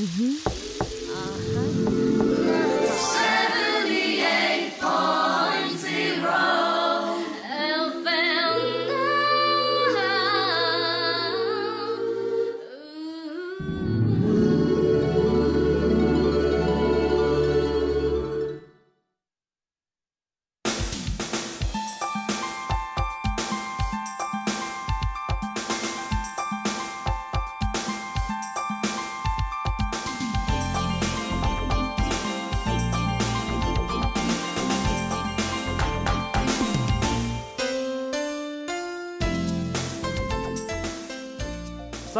Mm-hmm.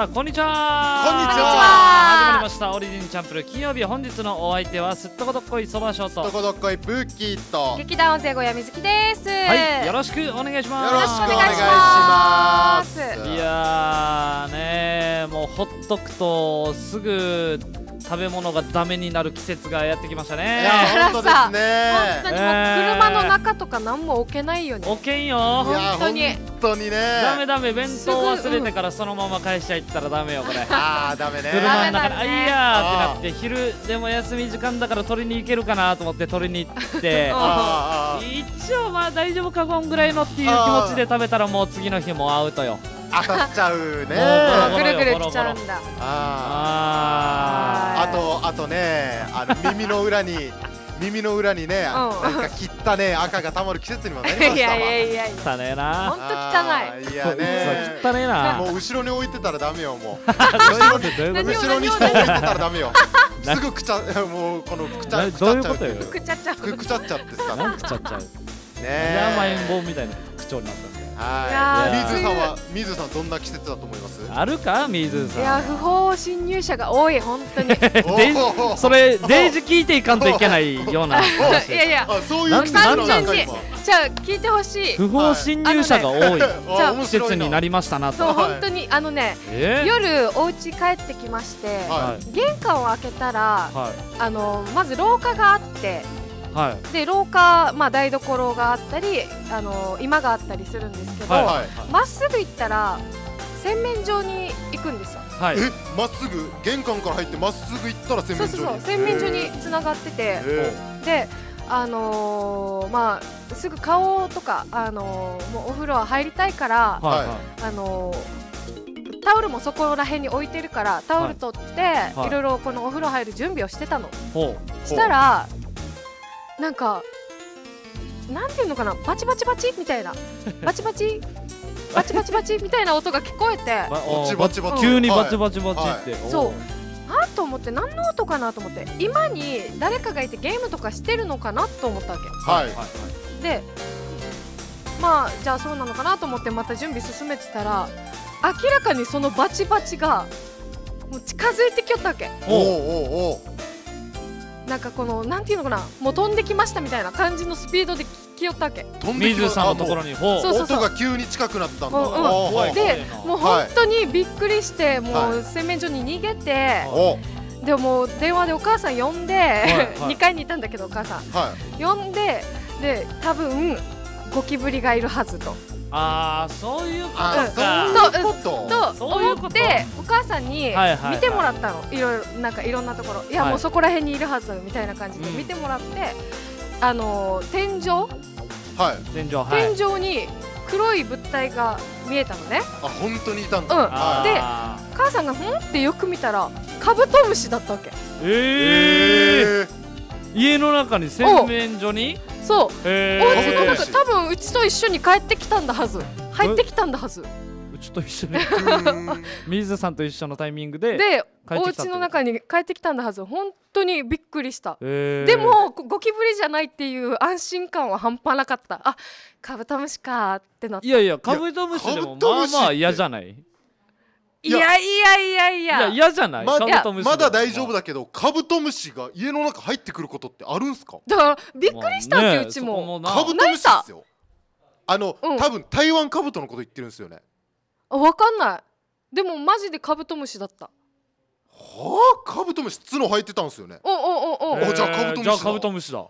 さあこんにちはこんにちは始まりましたオリジンチャンプル金曜日本日のお相手はすっとこどっこいそばショーとすっとこどっこいブーキーと劇団音声小屋みずきですはいよろしくお願いしますよろしくお願いしますいやねもうほっとくとすぐ食べ物がダメになる季節がやってきましたねいや本当ですね車の中とか何も置けないよね置けんよ本当に本当にねダメダメ弁当忘れてからそのまま会社行ったらダメよこれああダメね車の中で、あいやーってなって昼でも休み時間だから取りに行けるかなと思って取りに行って 一応まあ大丈夫かごんぐらいのっていう気持ちで食べたらもう次の日もアウトよ当たっちゃうね。ぐるぐる来ちゃうんだ。ああ。あとあとね、あの耳の裏に耳の裏にね、なんか切ったね赤がたまる季節にもなりましたわ。いやいやいやいや。汚ねな。本当汚い。いやね。汚いな。もう後ろに置いてたらダメよもう。後ろに後ろに置いてたらダメよ。すぐくちゃもうこのくちゃくちゃっちゃう。くちゃっちゃう。くちゃっちゃってさ。くちゃっちゃう。ねえ。ヤーマみたいな口調になった。はい。水さんは水さんどんな季節だと思います？あるか水さん。いや不法侵入者が多い本当に。それデイジ聞いていかんといけないような いやいや。そういう季節なんですじゃあ聞いてほしい。不法侵入者が多い、じゃ季節になりましたなと。そう本当にあのね、夜お家帰ってきまして、玄関を開けたら、あのまず廊下があって。はい、で廊下、まあ、台所があったりあのー、居間があったりするんですけどま、はいはい、っすぐ行ったら洗面所に行くんですよ、はい、えまっすぐ玄関から入ってまっすぐ行ったら洗面所にそうそう洗面所につながっててであのー、まあすぐ顔とか、あのー、もうお風呂は入りたいから、はいあのタオルもそこら辺に置いてるからタオル取って、はいろ、はいろこのお風呂入る準備をしてたのしたらなんかなんていうのかなバチバチバチみたいな バチバチバチバチバチみたいな音が聞こえて バチバチ急にバチバチバチって、はいそうあと思って何の音かなと思って今に誰かがいてゲームとかしてるのかなと思ったわけ、はい、でまあじゃあそうなのかなと思ってまた準備進めてたら明らかにそのバチバチがもう近づいてきよったわけおおおなんかこのなんていうのかなもう飛んできましたみたいな感じのスピードできよったわけ飛んできましたのところにそうそうそう音が急に近くなったんだ、うんうん、でもう本当にびっくりして、もう洗面所に逃げて、はい、でも電話でお母さん呼んで、ははい、2 階にいたんだけどお母さん、はい、呼んでで多分ゴキブリがいるはずと。ああそういうことか。とと思ってお母さんに見てもらったの。いろいろなんかいろんなところ。いやもうそこら辺にいるはずみたいな感じで見てもらって、あの天井。はい。天井天井に黒い物体が見えたのね。あ本当にいたんだ。うん。で母さんがふんってよく見たらカブトムシだったわけ。ええー。家の中に洗面所にそうお家の中多分うちと一緒に帰ってきたんだはず入ってきたんだはずうちと一緒に水 さんと一緒のタイミングででお家の中に帰ってきたんだはず本当にびっくりしたでもゴキブリじゃないっていう安心感は半端なかったあカブトムシかってなったいやいやカブトムシでもまあまあ嫌じゃないいやいやいやいやいや嫌じゃないままだ大丈夫だけどカブトムシが家の中入ってくることってあるんすかだからびっくりしたって、うちもカブトムシですよあの、うん、多分台湾カブトのこと言ってるんですよねあ分かんないでもマジでカブトムシだったはあカブトムシ角生えてたんですよねおおおおおじゃあカブトムシだ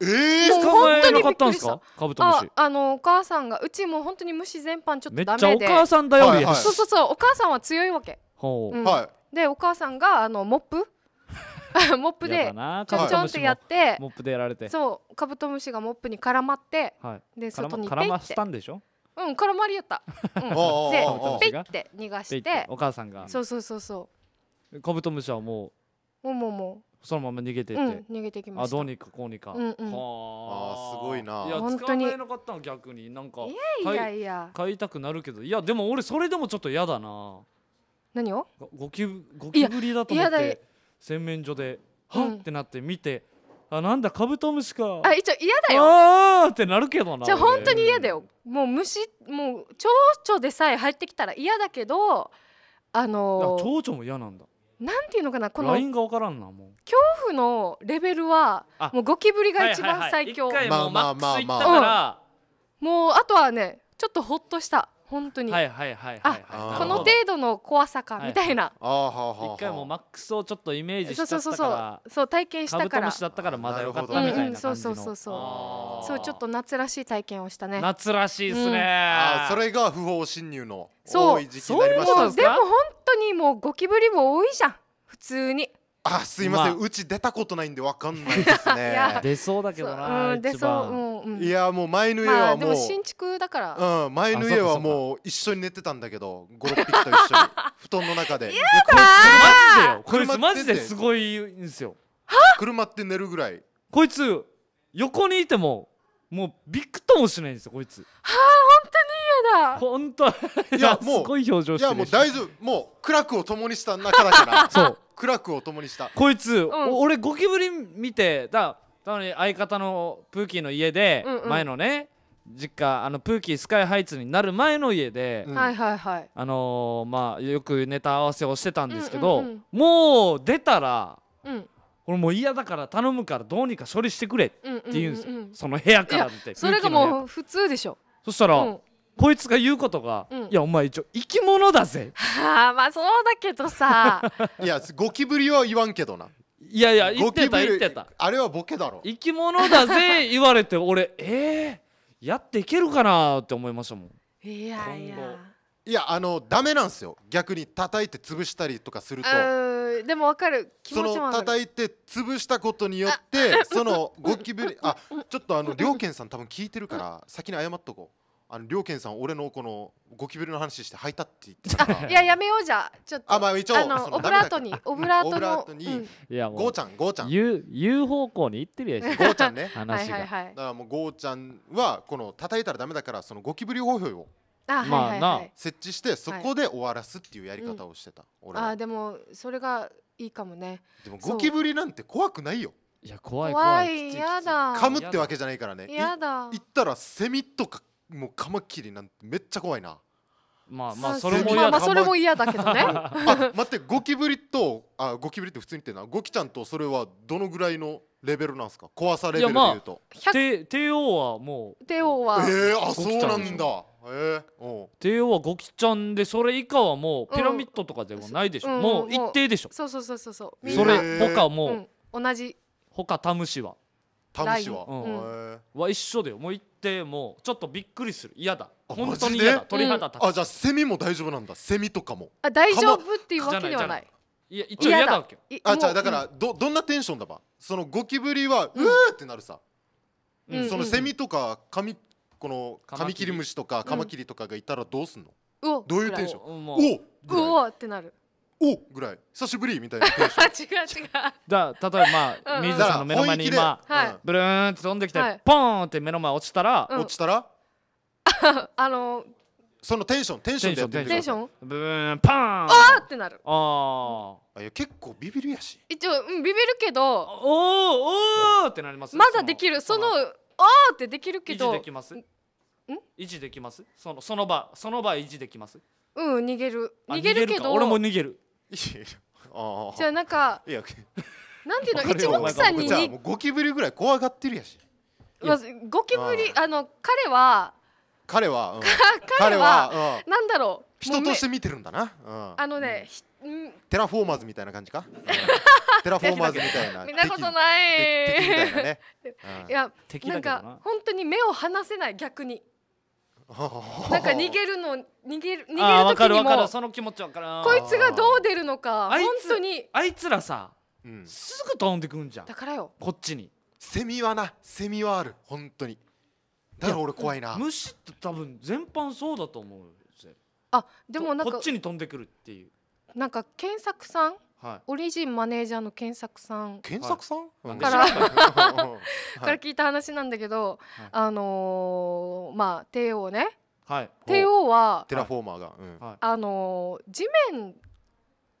捕まえなかったんですかカブトムシあのお母さんがうちも本当に虫全般ちょっとダメでめっちゃお母さんだよ、はいはい、そうそうそうお母さんは強いわけほう、うん、はい、でお母さんがあのモップ モップでちょんちょんってやって、モップでやられてそうカブトムシがモップに絡まって、はい、で外にペッて絡ましたんでしょうん絡まりやった、うん、でペッて逃がしてお母さんがそうそうそうそうカブトムシはもうもうもうもそのまま逃げてって、うん逃げてきまあしたどうにかこうにか、うんうんはああすごいないや本当に捕まえなかったの逆になんかいやいやいや飼いたくなるけどいやでも俺それでもちょっと嫌だな何をゴキブゴキブリだと思って洗面所ではっ、うんってなって見てあなんだカブトムシかあ一応嫌だよあーってなるけどなじゃ本当に嫌だよもう虫もう蝶々でさえ入ってきたら嫌だけどああのー蝶々も嫌なんだなんていうのかなこのラインがからんなもう恐怖のレベルはもうゴキブリが一番最強、はいはいはい、もうマックスいったから、うん、もうあとはねちょっとほっとした本当にはいはいはいあこの程度の怖さかみたいな一回もマックスをちょっとイメージそうそうそうそうそう体験したからカブトムシだったからまだよかったみたいなそうそうそうそうそうちょっと夏らしい体験をしたね夏らしいですね、それが不法侵入の多い時期になりましたでも本当にもうゴキブリも多いじゃん普通にあすいません、まあ、うち出たことないんでわかんないですね出そうだけどな、うん、出そう、うん、いやもう前の家はもう、まあ、新築だからうん前の家はもう一緒に寝てたんだけど56匹と一緒に布団の中でいやこいつマジでよこいつマジですごいんですよ車って寝るぐらいこいつ横にいてももうビクともしないんですよこいつはあ本当に嫌だ本当いやもういやもう大丈夫もう苦楽を共にした中だからそう苦楽を共にしたこいつ、俺ゴキブリ見てだたに相方のプーキーの家で、前のね実家あのプーキースカイハイツになる前の家で、はいはいはいあのまあよくネタ合わせをしてたんですけど、もう出たら、俺もう嫌だから頼むからどうにか処理してくれって言うんですよ、その部屋からってそれがもう普通でしょそしたら、こいつが言うことが、うん、いやお前一応生き物だぜはあまあそうだけどさ いやゴキブリは言わんけどないやいや言ってた言ってたあれはボケだろ生き物だぜ 言われて俺えー、やっていけるかなって思いましたもんいやいやいやあのダメなんですよ逆に叩いて潰したりとかするとでも分かる気持ちも叩いて潰したことによってそのゴキブリあちょっとあの良健さん多分聞いてるから先に謝っとこうあの両健さん俺のこのゴキブリの話して履いたって言ってたからいややめようじゃちょっとあまあ一応あのオブラートにオブラートに、うん、いやゴーちゃんゴーちゃん言う言う方向に行ってるやしゴーちゃんね話が、はいはい、だからもうゴーちゃんはこの叩いたらダメだからそのゴキブリ方法をあまあ、な、はい、設置してそこで終わらすっていうやり方をしてた、うん、俺あでもそれがいいかもねでもゴキブリなんて怖くないよいや怖い怖い怖いやだ噛むってわけじゃないからねやだ行ったらセミとかもうカマキリなんてめっちゃ怖いなまあまあそれも嫌、まあ、も嫌だけどね 待ってゴキブリとあゴキブリって普通に言ってなゴキちゃんとそれはどのぐらいのレベルなんですか怖さレベルでいうと、まあ、帝王はもう帝王はええー、あそうなんだえー、帝王はゴキちゃんでそれ以下はもうピラミッドとかでもないでしょ、うん、もう一定でしょ、うん、そうそうそうそうそうそれ他もう、うん、同じ他タムシはタムシは、うんは一緒だよもう行ってもうちょっとびっくりする嫌だ本当に嫌だ鳥肌立つ、あじゃあセミも大丈夫なんだセミとかもあ大丈夫っていうわけではないいや一応嫌だわけよあじゃあだから、どどんなテンションだばそのゴキブリはうーってなるさ、うんそのセミとかカミこのカミキリムシとかカマキリとかがいたらどうすんの、うどういうテンション、うおうおってなるおぐらい久しぶりみたいな 違う違うだ例えば、まあ、うん水さんの目の前に今、はい、ブルーンって飛んできて、はい、ポーンって目の前落ちたら、うん、落ちたら あのー、そのテンションテンションでやってみテンションブーンパーンあーってなるああいや結構ビビるやし一応、うん、ビビるけどおーおーってなりますまだできるそのおーってできるけど維持できますん維持できますそのその場その場維持できますうん逃げる逃げるけど俺も逃げるああじゃあなんかいやなんていうの一目散にじゃあゴキブリぐらい怖がってるやしまずゴキブリあの彼は彼は、うん、彼は、なんだろう人として見てるんだな、うん、あのね、うん、テラフォーマーズみたいな感じか、テラフォーマーズみたいな見たことな い、ね、いやなんか本当に目を離せない逆に なんか逃げるの逃げる逃げる時にもかるかるその気持ち分からこいつがどう出るのか本当にあいつらさ、うん、すぐ飛んでくんじゃんだからよこっちにセミはなセミはある本当にだから俺怖いな虫って多分全般そうだと思うあでもなんかこっちに飛んでくるっていうなんか検索さんはい、オリジンマネージャーの健作さん検索さん、はい、から から聞いた話なんだけど、はい、あのー、まあ帝王ね、はい、帝王はテラフォーマーが、うん、あのー、地面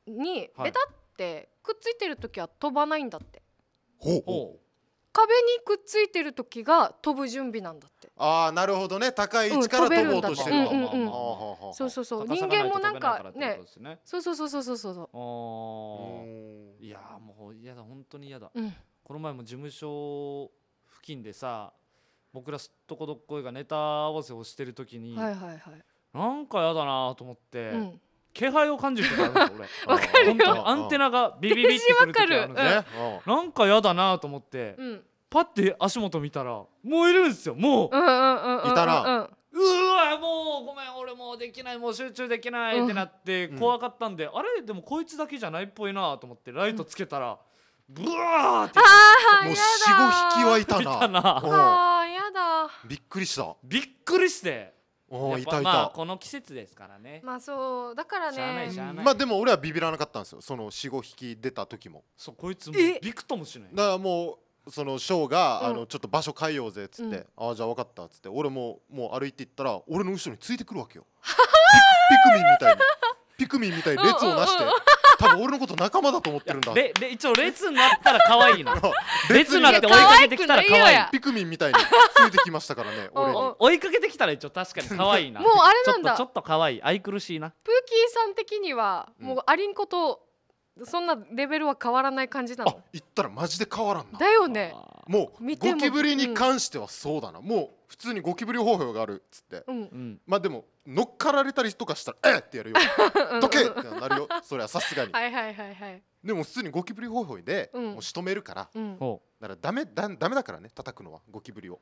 にベタってくっついてる時は飛ばないんだって、壁にくっついてる時が飛ぶ準備なんだってああなるほどね高い位置から飛ぼうとしてるそうそうそう人間もなんかねそうそうそうそうそうそういやもう嫌だ本当に嫌だ、この前も事務所付近でさ僕らすっとこどっこいがネタ合わせをしてる時に、はいはいはい、なんか嫌だなと思って、気配を感じる時あるんです俺わかるよアンテナがビビビってくる時あるんで、ね、なんか嫌だなと思って、うんパッて足元見たらもういるんですよもう,、うんうんうんいたらうわもうごめん俺もうできないもう集中できないってなって怖かったんで、あれでもこいつだけじゃないっぽいなと思ってライトつけたら、ブワーってもう45匹はいたなたなあ嫌やだびっくりしたびっくりしていたいた、まあこの季節ですからね、まあそうだからねまあでも俺はビビらなかったんですよその45匹出た時もそうこいつもえびくともしないだからもそのショーが、あのちょっと場所変えようぜっつって、ああじゃあ分かったっつって俺ももう歩いていったら俺の後ろについてくるわけよ ピクミンみたいにピクミンみたいに列をなして、多分俺のこと仲間だと思ってるんだでで一応列になったら可愛いな 列になって追いかけてきたら可愛いピクミンみたいについてきましたからね 俺に追いかけてきたら一応確かに可愛いなもうあれなんだちょっと可愛い愛くるしいなプーキーさん的にはもうありんことそんなレベルは変わらない感じなのあ言ったらマジで変わらんなだよねもうゴキブリに関してはそうだな、うん、もう普通にゴキブリ方法があるっつって、うん、まあでも乗っかられたりとかしたら「えっ!」ってやるよ「どけ!」ってなるよそれはさすがにはいはいはいはいでも普通にゴキブリ方法で、うん、もう仕留めるから、うん、だからダメだダメだからね叩くのはゴキブリを、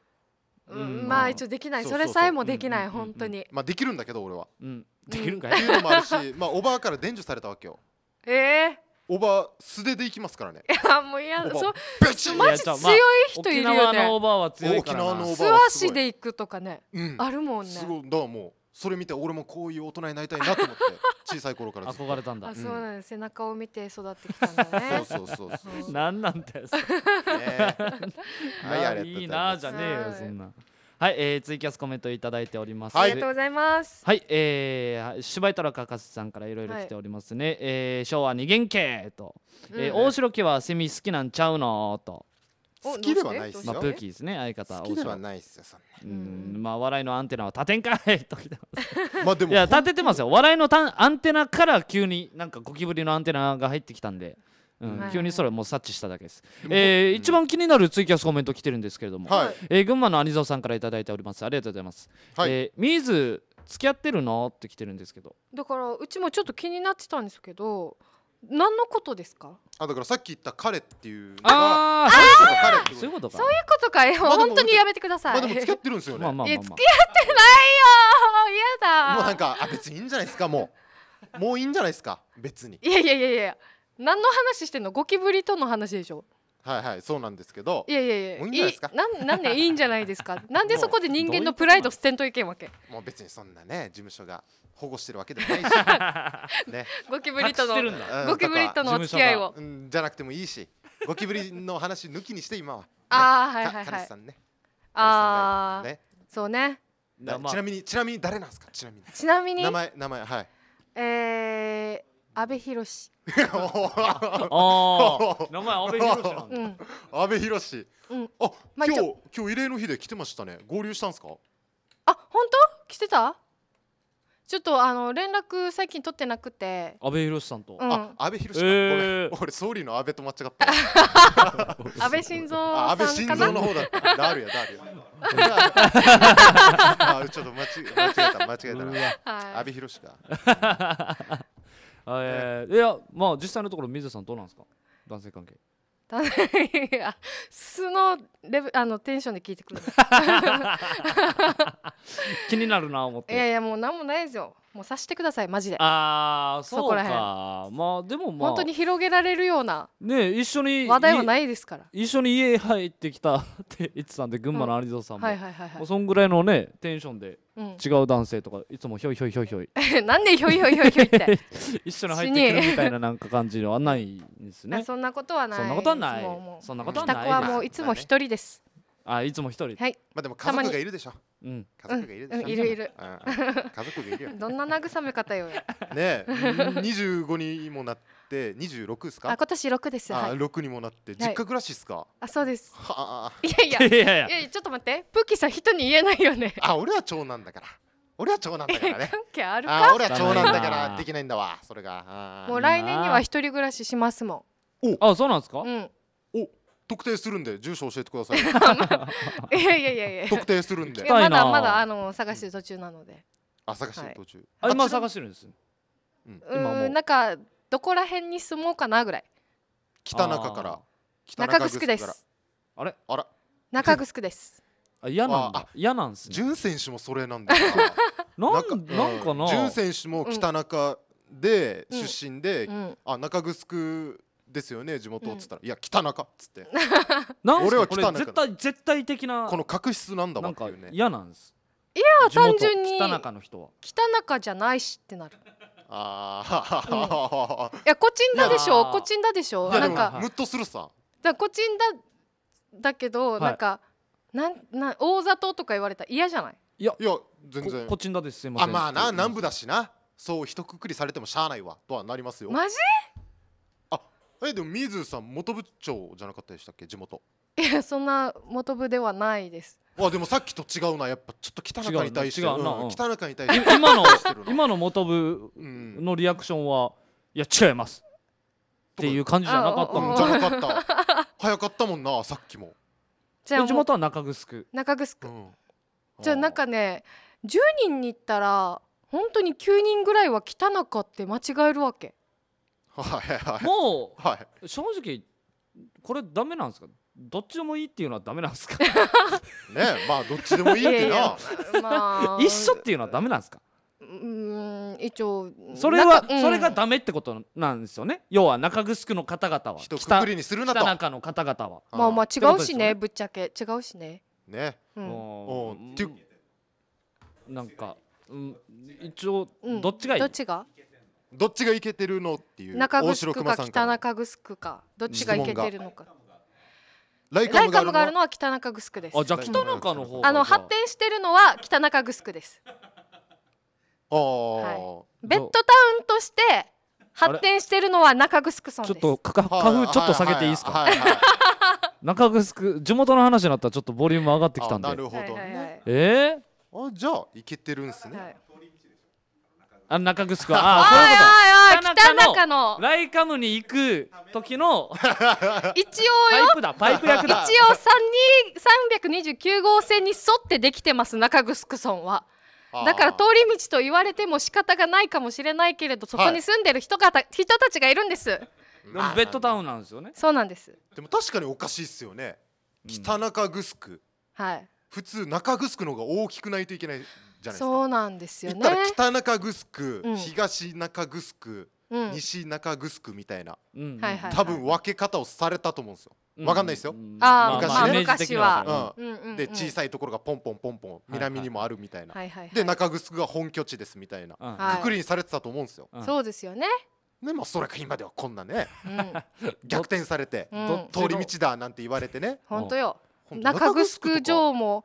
うんまあ一応できないそれさえもできない本当にまあできるんだけど俺は、うん、できるんかいっていうのもあるし、まあおばあから伝授されたわけよええーおば素手でいきますからね。いやもういやそうベチマジ強い人いるよね。沖縄は強いからな。素足で行くとかね、うん、あるもんね。すごいだからもうそれ見て俺もこういう大人になりたいなと思って 小さい頃から憧れたんだ。あそうなん、うん、背中を見て育ってきたんだね。そうそうそうそう。なんなんだよ。ね、はいありがとうございます。いいなじゃねえよそんな。はい、えー、ツイキャスコメントいただいております。ありがとうございます。はい、えー、芝居太郎博士さんからいろいろ来ておりますね。はい、えー、昭和二元系と、うん、えー、大城家はセミ好きなんちゃうのと。好きではないですよ。まあ、プーキーですね、相方。好きではないですよ、そんな。うん、まあ、笑いのアンテナは立てんかいと まあ、でも。いや、立ててますよ。笑いのたん、アンテナから急になんかゴキブリのアンテナが入ってきたんで。うんはい、急にそれもう察知しただけです、えー、うん、一番気になるツイキャスコメント来てるんですけれども、はい、えー、群馬の兄蔵さんから頂いておりますありがとうございます、はい、えー、ミーズ付き合ってるのって来てるんですけどだからうちもちょっと気になってたんですけど何のことですかあだからさっき言った彼っていうのがああそういうことかそういうことかよ、ま本当にやめてください、まあ、でも付き合ってるんですよね、まあまあまあまあ、付き合ってないよ嫌だもうなんかあ別にいいんじゃないですかもうもういいんじゃないですか別にいやいやいやいや何の話してんのゴキブリとの話でしょはいはいそうなんですけどいやいやいやもういいんじゃないですかなんなんでいいんじゃないですか なんでそこで人間のプライド捨てんといけんわけもう別にそんなね事務所が保護してるわけでもないし、ね、ゴキブリとのゴキブリとのお付き合いを、うん、じゃなくてもいいしゴキブリの話抜きにして今は、ね、ああはいはいはいさんねああ、ね、そうねちなみにちなみに誰なんですかちなみにちなみに名前名前はいえー安倍博士。ああ、名前安倍博士安倍博士。うん、あ、今日、今日慰霊の日で来てましたね。合流したんですか。あ、本当、来てた。ちょっとあの連絡最近取ってなくて安倍博さんと、うん、安倍博さん、えー、俺総理の安倍と間違った 安倍晋三安倍晋三の方だったダールやダールや ちょっと間違間違えた間違えた安倍博かえー、いやまあ実際のところ水さんどうなんですか男性関係素のレベあのテンションで聞いてくる 気になるな思っていやいやもう何もないですよもうさしてくださいマジでああそうかまあでもまあ本当に広げられるようなね一緒に話題はないですから一緒に家入ってきたって言ってたんで群馬の有蔵さんも、うんはいはいはいはい、そんぐらいのねテンションで違う男性とかいつもひょいひょいひょいひょい なんでひょいひょいひょいひょいって 一緒に入ってくるみたいななんか感じのはないんですねそんなことはないそんなことはないそんなことはない、ね、帰はもういつも一人です、あいつも一人はいまあでも家族がいるでしょうん家族がいるでしょ、いるいる、家族がいるよ どんな慰め方よね二十五にもなって二十六ですかあ今年六ですあ、六にもなって実家暮らしですか、あそうですはあいやいやいやいやちょっと待ってプーキさん人に言えないよねあ俺は長男だから俺は長男だからね。関係あるか。俺は長男だからできないんだわ。それが。もう来年には一人暮らししますもん。お、あ、そうなんですか。うん。特定するんで住所教えてください いやいやいやいや特定するんでまだまだあの探してる途中なのであ探してる途中、あ今探してるんですうんうんなんかどこら辺に住もうかなぐらい北中から北中城ですあれあら中城です あ嫌なんだあ嫌なんですね潤選手もそれなんだよ ななんかなんかな潤選手も北中で出身でうんあ中城ですよね地元っつったら、いや北中っつって なん俺は北中絶対絶対的なこの確執なんだわっていうね嫌なんですいや単純に北中の人は北中じゃないしってなるああ、うん、いやこちんだでしょうこちんだでしょなんかムッとするさだこちんだだけど、はい、なんかなんな大里とか言われた嫌じゃないいやいや全然こちんだですすいませんあまあな南部だしなそう一括りされてもしゃあないわとはなりますよマジえでも水さん元部長じゃなかったでしたっけ地元いやそんな元部ではないですあでもさっきと違うなやっぱちょっと北中に対して北中に対して今の今の元部のリアクションは「いや違います」っていう感じじゃなかったもんじゃなかった早かったもんなさっきも、じゃ地元は中城中城じゃなんかね10人に行ったら本当に9人ぐらいは北中って間違えるわけもう、はい、正直これダメなんですかどっちでもいいっていうのはダメなんですかねまあどっちでもいいってなまあ、一緒っていうのはダメなんですかうん一応それは、うん、それがダメってことなんですよね要は中城の方々は一括りにするなと中の方々は、まあまあ違うしね、ね、ぶっちゃけ違うしねね、うん、っていうなんか、うん、一応、どっちがいい、どっちがどっちがいけてるのっていう中城区か北中城かどっちがいけてるのかライカムがあるのは北中城ですあじゃあ北中の方あの発展してるのは北中城ですああ、はい、ベッドタウンとして発展してるのは中城村ちょっと花粉ちょっと下げていいですか、中城地元の話になったらちょっとボリューム上がってきたんでなるほどね、えー、あじゃあいけてるんですね、はいあの中城は ああそういうこと北中のライカムに行く時の 一応よパイプだパイプ役だ一応329号線に沿ってできてます中城村は。だから通り道と言われても仕方がないかもしれないけれどそこに住んでる人がはい、人たちがいるんです。ベッドタウンなんですよね。そうなんです。でも確かにおかしいですよね。北中城。はい。普通中城の方が大きくないといけないゃないですかそうなんですよね北中城、うん、東中城、西中城みたいな、うん、多分分け方をされたと思うんですよ、わかんないですよ、うん、昔ね、は、うんうん、で小さいところがポンポンポンポン南にもあるみたいな、はいはい、で中城が本拠地ですみたいな、はい、くくりにされてたと思うんですよ、そうですよねでもそれか今ではこんなね、逆転されて、通り道だなんて言われてね本当よ中城城も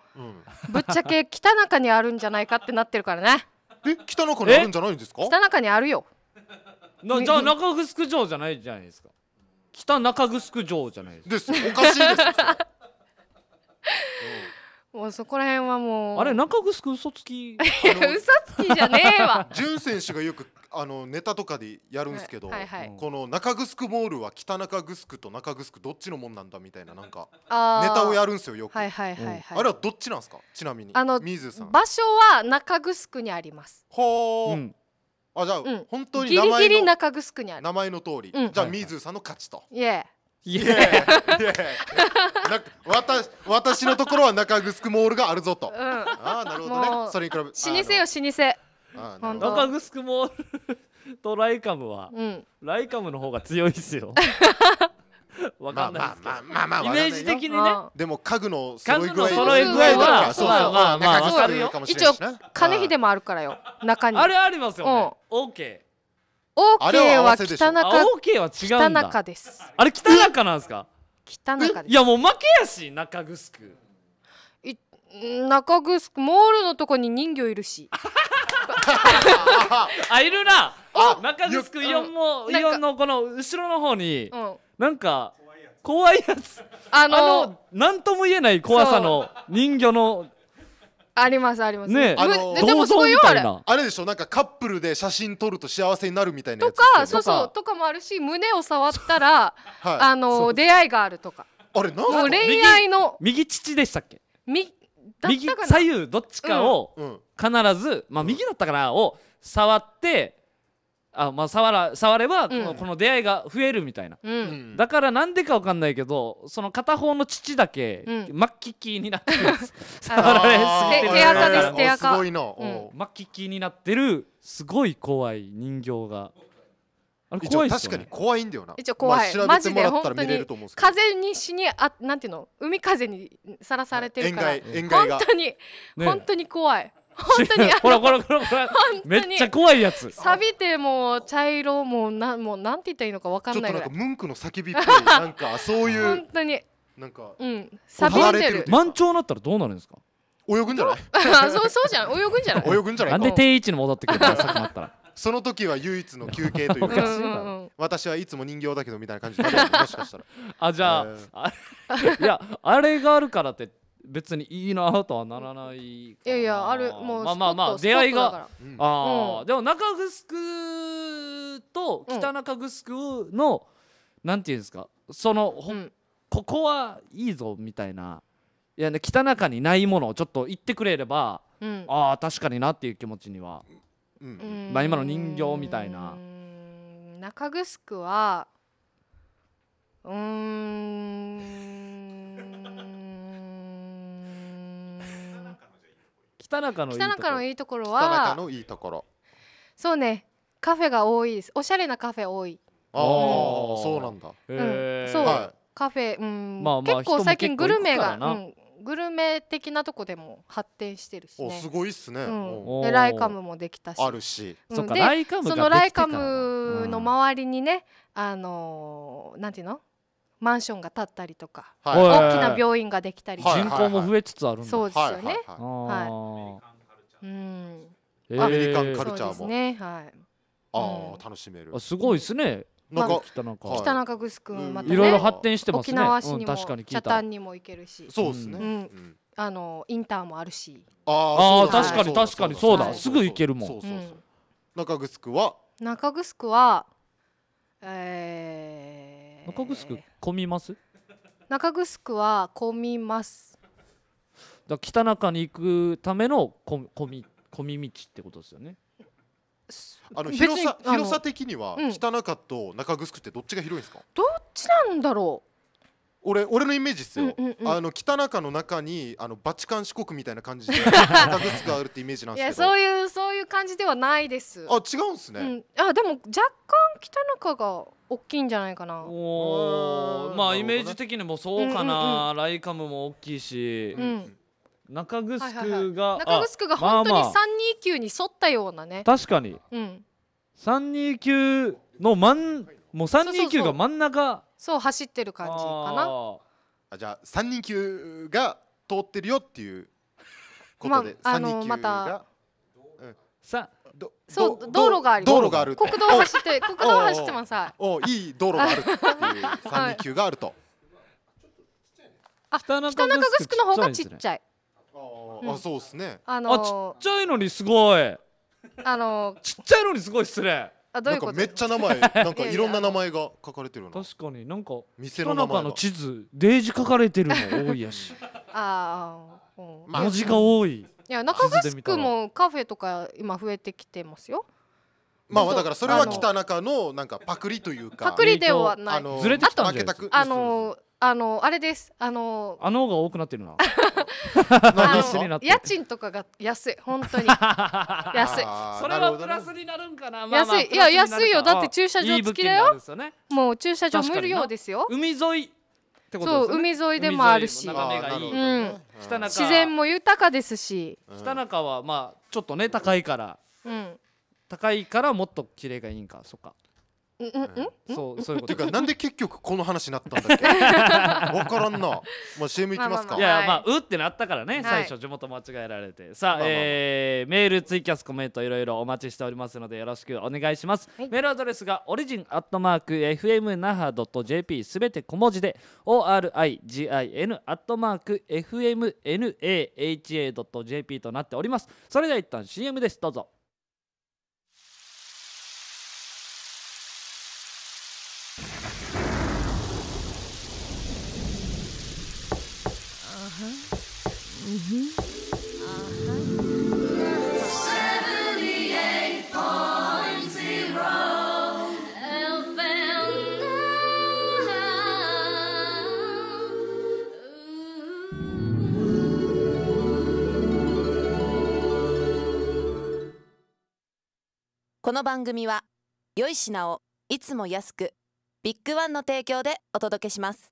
ぶっちゃけ北中にあるんじゃないかってなってるからねえ北中にあるんじゃないんですか北中にあるよなじゃあ中城城じゃないじゃないですか北中城城じゃないですかですおかしいです もうそこら辺はもうあれ中城嘘つき 嘘つきじゃねえわ潤選手がよくあのネタとかでやるんですけど、はいはいこの中城モールは北中城と中城どっちのもんなんだみたいななんかネタをやるんですよよく、はいはいはいあれはどっちなんですかちなみにあの水さん場所は中城にありますほー、うん、あじゃあ、うん、本当に名前のギリギリ中城にある名前の通り、うん、じゃあ、はい水さんの勝ちとイエー Yeah. Yeah. 私私のところは中城モールがあるぞと、うん、ああなるほどねそれに比べ老舗よ老舗中城モールとライカムは、うん、ライカムの方が強いですよ わかんないですけど、まあまあまあまあ、イメージ的にねでも家具の揃い具合揃い具合はそうそうまあまあ一応金秀もあるからよ中にあれありますよねケー。オーケーは北中オーケーは違うんだ北中ですあれ北中なんですか北中ですいやもう負けやし中グスク中グスクモールのとこに人魚いるし あいるなあ中グスクイもイオンのこの後ろの方に、うん、なんか怖いやつあのー、あの何とも言えない怖さの人魚のありますありますねあのでもすごいよあれあれでしょなんかカップルで写真撮ると幸せになるみたいなとかそうそうとかもあるし胸を触ったら、はい、あの出会いがあるとかあれなん恋愛の右乳でしたっけみ右左右どっちかを必ず、うん、まあ右だったからを触ってあまあ、触ら触ればこの,、この出会いが増えるみたいな、うん、だからなんでかわかんないけどその片方の父だけ、うん、末期期になってる 触られすぎてる手垢です手垢すごいの、うん、末期期になってるすごい怖い人形が。あれ怖い、ね、確かに怖いんだよな一応怖い、まあ、マジで本当に風にしにあなんていうの海風にさらされてるから、はい、本当に、ね、本当に怖い本当に ほらほらほらほらめっちゃ怖いやつ錆びても茶色もなんもうなんて言ったらいいのかわかんないちょっとなんかムンクの叫びっぽいなんか そういう本当になんかうん錆びてる満潮になったらどうなるんですか 泳ぐんじゃないそうそうじゃん泳ぐんじゃない泳ぐんじゃないなんで定位置に戻ってくるさっきったらその時は唯一の休憩というか私はいつも人形だけどみたいな感じもしかしたらあじゃあ、いやあれがあるからって別にいいなとはならないいやいやあるもうまあまあまあ出会いが、うん、あ、うん、でも中城と北中城の、うん、なんていうんですかその、うん、ここはいいぞみたいないや、ね、北中にないものをちょっと言ってくれれば、うん、ああ確かになっていう気持ちには、うんまあ、今の人形みたいな。中城はうん北中のいいとこ北中のいいところは北中のいいところそうねカフェが多いですおしゃれなカフェ多い、あああーそうなんだへん、そうカフェうん、まあまあ結構最近グルメがうん、グルメ的なとこでも発展してるしいおすごいっすねうんでライカムもできたしあるしうんそっかでライカムそのがでライきてかカらなムの周りにね、あのーなんていうのマンションが建ったりとか、はい、大きな病院ができたりとか、人口も増えつつあるんだそうですよね、はいうんアメリカンカルチャーも、ねはい、ああ楽しめるすごいですねなんか、まあ、北中城くんまた、ね、いろいろ発展してますね沖縄市にも、うん、確かに北谷にも行けるしそうですね、うん、あのインターもあるしああ確かに確かにそうだすぐ行けるもんそそうう中城は中城はえー中城混みます中城は混みますだ北中に行くための混み混み道ってことですよねあの広さ広さ的には北中と中城ってどっちが広いんですかどっちなんだろう。俺俺のイメージですよ、うんうんうん、あの北中の中にあのバチカン四国みたいな感じでタグ があるってイメージなんですけどいやそういうそういう感じではないですあ違うんですね、うん、あでも若干北中が大きいんじゃないかなおまあ、イメージ的にもそうかな、うんうん、ライカムも大きいし、うん、中城が、はいはいはい、中城が本当に329に沿ったようなね、まあまあ、確かに、うん、329の真んもう329が真ん中そう走ってる感じかなあじゃあ3人級が通ってるよっていうことで、まあ、あのまた、うさあそう道路がある道路がある国道走って 国道走ってもさおおいい道路があるっていう3人級があると、あ北中城の方がちっちゃいあ、そうですねあのちっちゃいのにすごいあのちっちゃいのにすごい失礼あどういうことめっちゃ名前 なんかいろんな名前が書かれてるの確かになんか店の名前の地図デージ書かれてるの多いやしああ、文字が多いいや中城くもカフェとか今増えてきてますよまあだからそれは来た中のなんかパクリというかパクリではないずれてきたんじゃないですかあのあのあれですあのあのが多くなってるな家賃とかが安い本当に安いそれはプラスになるんかな、まあまあ、安いいや安いよだって駐車場付きだよ、ね、もう駐車場無料ですよ海沿いね、そう海沿いでもあるし、うん自然も豊かですし、北中はまあちょっとね高いから、うん、高いからもっと綺麗がいいんかそっかそうそういうこと。かなんで結局この話になったんだっけ。わからんな。まあ CM いきますか。いやまあうってなったからね。最初地元間違えられて。さあメールツイキャスコメントいろいろお待ちしておりますのでよろしくお願いします。メールアドレスがオリジンアットマーク fm 那覇ドット jp すべて小文字で o r i g i n アットマーク fm n a h a ドット jp となっております。それでは一旦 CM です。どうぞ。この番組は良い品をいつも安くビッグワンの提供でお届けします。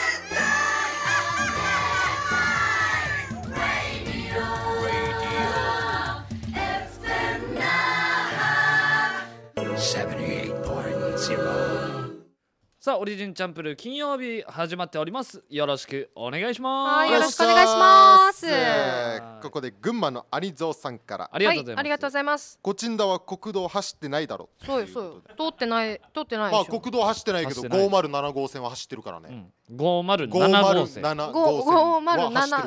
さあオリジンチャンプル金曜日始まっておりますよろしくお願いしますはいよろしくお願いします、えー、ここで群馬の有蔵さんからありがとうございます、はい、ありがとうございますこちんだは国道走ってないだろうそうよそうよ通ってない通ってないまあ国道走ってないけど507号線は走ってるからね、うん、507号線507号線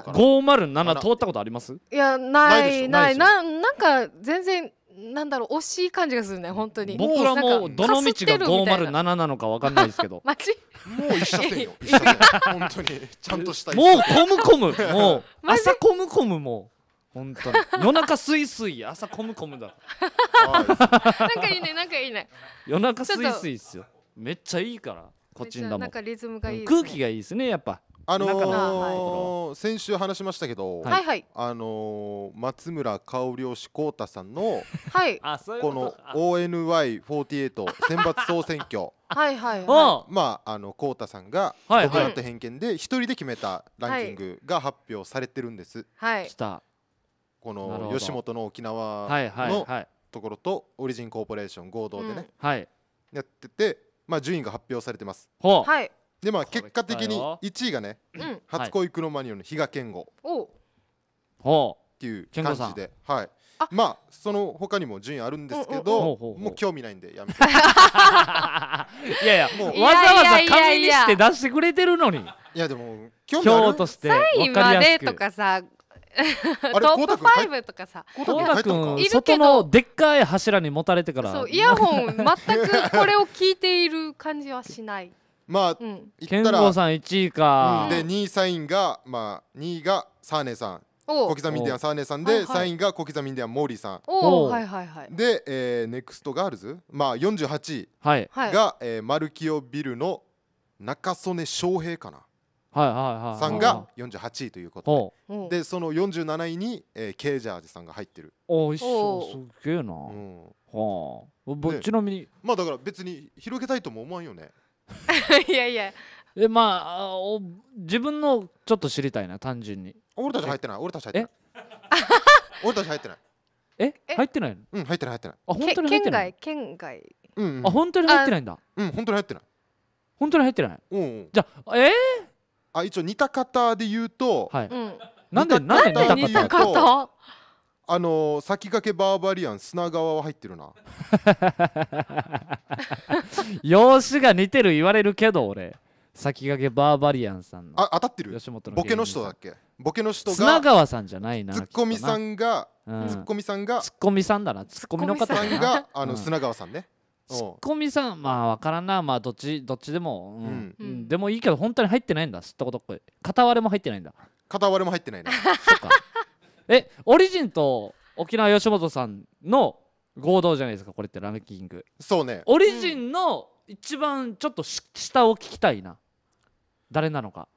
507通ったことありますいやないないないななんか全然なんだろう惜しい感じがするね本当に僕らもどの道が507なのかわかんないですけどマジもう一車線よ 本当にちゃんとしたもうコムコムもう 朝コムコムも本当に夜中すいすい朝コムコムだなんかいいねなんかいいね 夜中すいすいっすよめっちゃいいからこっちにだもなんかリズムがいい、ね、空気がいいですねやっぱあのーはい、先週話しましたけど、はいはい、あのー、松村香織氏光太さんの、はい、この ONY48 選抜総選挙 はいはい、はい、まああのコ太さんが「はいった偏見」で一人で決めたランキングが発表されてるんです。はい、この吉本の沖縄のところとオリジンコーポレーション合同でね、うん、やってて、まあ順位が発表されてます。はい。でまあ結果的に1位がね、うん初恋クロマニオンの比嘉健吾っていう感じで、はい、あまあその他にも順位あるんですけどもう興味ないんでやめて いやいやもういやわざわざ紙にして出してくれてるのにいやでも興味あ今日として3位までとかさトップ5とかさコタ君の外のでっかい柱に持たれてからそうイヤホン全くこれを聞いている感じはしないまあ、うん、言ったら健吾さん1位か、うん、で2位サインがまあ2位がサーネさん小刻みでンデアンサーネさんで、はいはい、サインが小刻みでンデアンモーリーさんはいはいはいで、えー、ネクストガールズまあ48位が、はいえー、マルキオビルの中曽根翔平かなはいはいはい、さんが48位ということででその47位に、えー、ケージャージさんが入ってるおいしそすげえな、うん、はあちなみにまあだから別に広げたいとも思わんよね いやいやえまあお自分のちょっと知りたいな単純に俺たち入ってない俺たち入ってない 俺たち入ってないええ入ってないのうん入ってない入ってないあ本当に入ってない県外県外うん、うん、あ本当に入ってないんだうん本当に入ってない本当に入ってない、うん、うん、じゃあえー、あ一応似た方で言うとはい、うん、なんでなんで似た方あの先駆けバーバリアン砂川は入ってるな 容姿が似てる言われるけど俺先駆けバーバリアンさんのあ当たってる吉本のボケの人だっけボケの人が砂川さんじゃないなツッコミさんが、うん、ツッコミさんがツッコミさんだなツッコミの方さんがあの砂川さんね、ツッコミさんまあ分からんなまあどっちどっちでも、うん、うん、でもいいけど本当に入ってないんだすったことっこい片割れも入ってないんだ片割れも入ってないな そっかえオリジンと沖縄吉本さんの合同じゃないですかこれってランキングそうねオリジンの一番ちょっと下を聞きたいな誰なのか、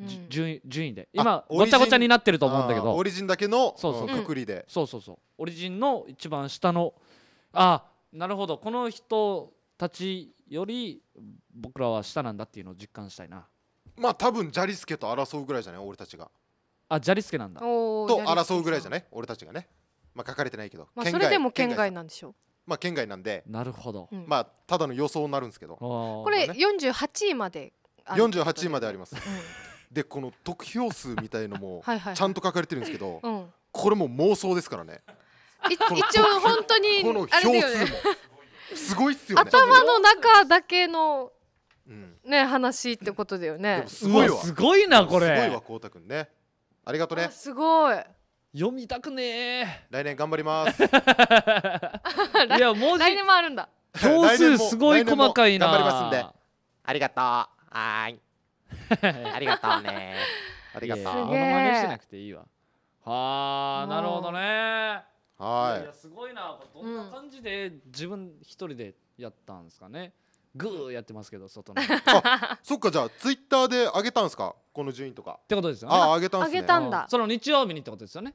うん、順位で今ごちゃごちゃになってると思うんだけどオリジンだけのそうそう、くくりでそうそうそうオリジンの一番下のあなるほどこの人たちより僕らは下なんだっていうのを実感したいなまあ多分ジャリスケと争うぐらいじゃない俺たちがあジャリスケなんだと争うぐらいじゃね俺たちがねまあ書かれてないけど、まあ、それでも県外なんでしょうまあ県外なんでなるほど、まあただの予想になるんですけどこれ48位まで48位まであります、でこの得票数みたいのも ちゃんと書かれてるんですけど、これも妄想ですからね一応本当にこの票数もすごいっすよね頭の中だけのね話ってことだよねすごいわすごいなこれすごいわこうたくんねありがとねすごい読みたくね来年頑張ります いや文字来年もあるんだ票数すごい細かいな頑張りますんでありがとうはい ありがとうねありがとうモノマネしてなくていいわはあなるほどねはいいやすごいなどんな感じで自分一人でやったんですかね、うんグーやってますけど外の あそっかじゃあツイッターで上げたんですかこの順位とかってことですよねああ上げたんすねげたんだその日曜日にってことですよね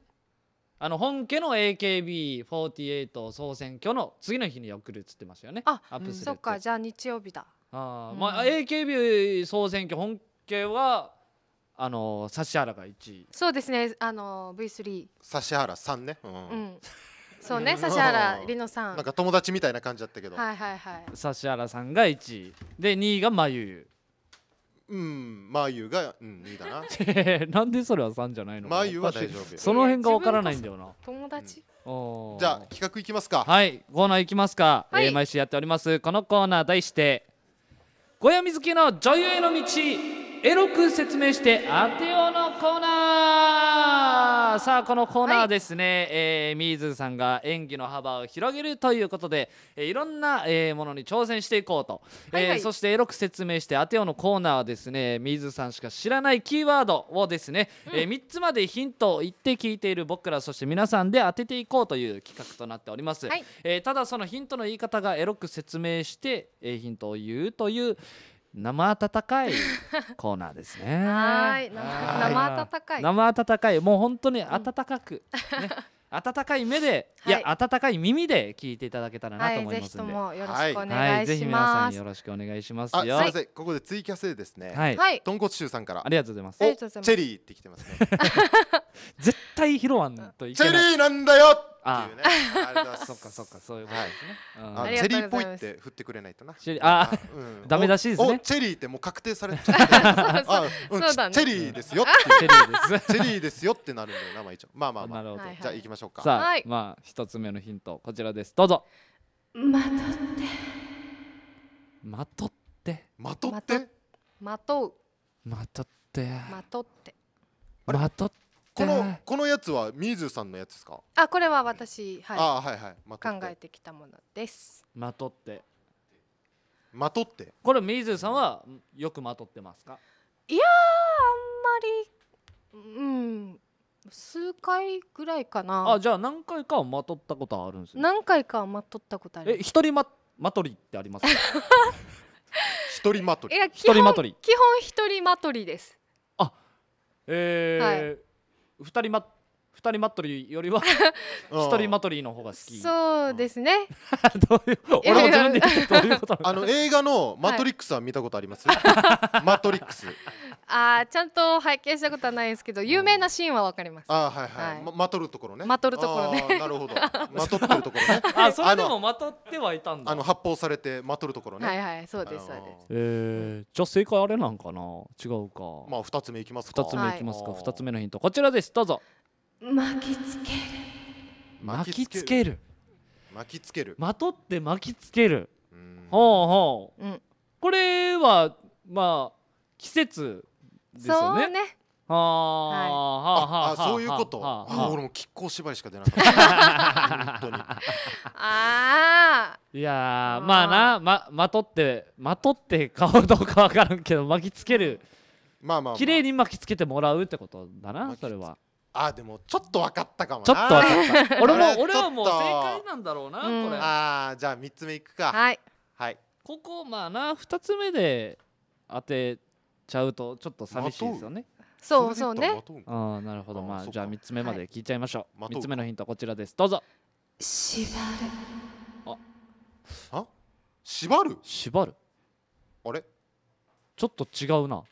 あの本家の AKB48 総選挙の次の日に送るっつってましたよねあアップする、うそっかじゃあ日曜日だあ、うまあ AKB 総選挙本家はあの指原が1位そうですねあの V3 指原さんねうん、うんそうね、指原莉乃さん。なんか友達みたいな感じだったけど。はいはいはい。指原さんが1位。で、2位がまゆゆ。うん、まゆが、うん、2位だな。なんでそれは3じゃないのまゆは大丈夫。その辺がわからないんだよな。友達、うん、じゃあ、企画いきますか。はい、コーナーいきますか。はい、えー、毎週やっております。このコーナー題して、小屋水木の女優への道、エロく説明して当てようのコーナーさあこのコーナーですね、はい、えー、みーずさんが演技の幅を広げるということで、えー、いろんな、えー、ものに挑戦していこうと、はいはい、えそしてエロく説明して当てようのコーナーはですねみーずさんしか知らないキーワードをですね、うん、えー、3つまでヒントを言って聞いている僕らそして皆さんで当てていこうという企画となっております、はい、えー、ただそのヒントの言い方がエロく説明して、えー、ヒントを言うという、生温かい コーナーですね。はい生温かい。生温かいもう本当に温かく、ね、温かい目で、い、や温かい耳で聞いていただけたらなと思いますので、はい、よろしくお願いします、はいぜひ皆さんよろしくお願いしますよ。すみませんここでツイキャスでですね、はい、豚骨臭さんからありがとうございます。チェリーって来てますね。絶対ヒロワといけない。チェリーなんだよ。っていうねあそっかそっかそういうことですね、ああチェリーっぽいって振ってくれないとなチェリーあうん ダメだしですねチェリーってもう確定されちゃ うチェリーですよってチェリーです チェリーですよってなるんだよなまいちゃまあまあまなあるほど、じゃあ行きましょうかさあ、まあ一つ目のヒントこちらですどうぞまとってまとってまとってまとうまとってまとってまとって。このこのやつはみーさんのやつですかあこれは私、はい、あはいはい、考えてきたものですまとってまとってこれみーさんはよくまとってますかいやあんまりうん数回ぐらいかなあじゃあ何回かはまとったことあるんです何回かはまとったことあるえ一人ままとりってありますか 一人まとり一人まとり基本一人まとりですあえー、はい2人ま二人マットリよりは 一人マットリの方が好き。そうですね。どういう俺も自分で言ってどういうことあの映画のマトリックスは見たことあります？マトリックス。あちゃんと拝見したことはないですけど有名なシーンはわかりますあはいはい、はいま、まとるところねまとるところねなるほど まとってるところね あそれでもまとってはいたんだあの発砲されてまとるところねはいはいそうですそうですえー、じゃあ正解あれなんかな違うかまあ二つ目いきますか二つ目いきますか二、つ目のヒントこちらですどうぞ巻きつける巻きつける巻きつけるまとって巻きつけるほうほう、うん、これはまあ季節ですよね。ねはあ、はあ、あ、そういうこと。はあ、俺も亀甲縛りしか出なかった。ああ。いやまあな、ま、まとって、まとって顔どうかわからんけど、巻きつける。まあまあ、綺麗に巻きつけてもらうってことだな、それは。ああ、でもちょっと分かったかもちょっと分かった 俺も俺はもう正解なんだろうな、これああじゃあ3つ目いくかはい、はい、ここまあな二つ目で当てちゃうとちょっと寂しいですよね。そうそうね。ああなるほどまあじゃあ3つ目まで聞いちゃいましょう。は3つ目のヒントこちらですどうぞ。縛る。あ。あ縛る縛るあれちょっと違うな。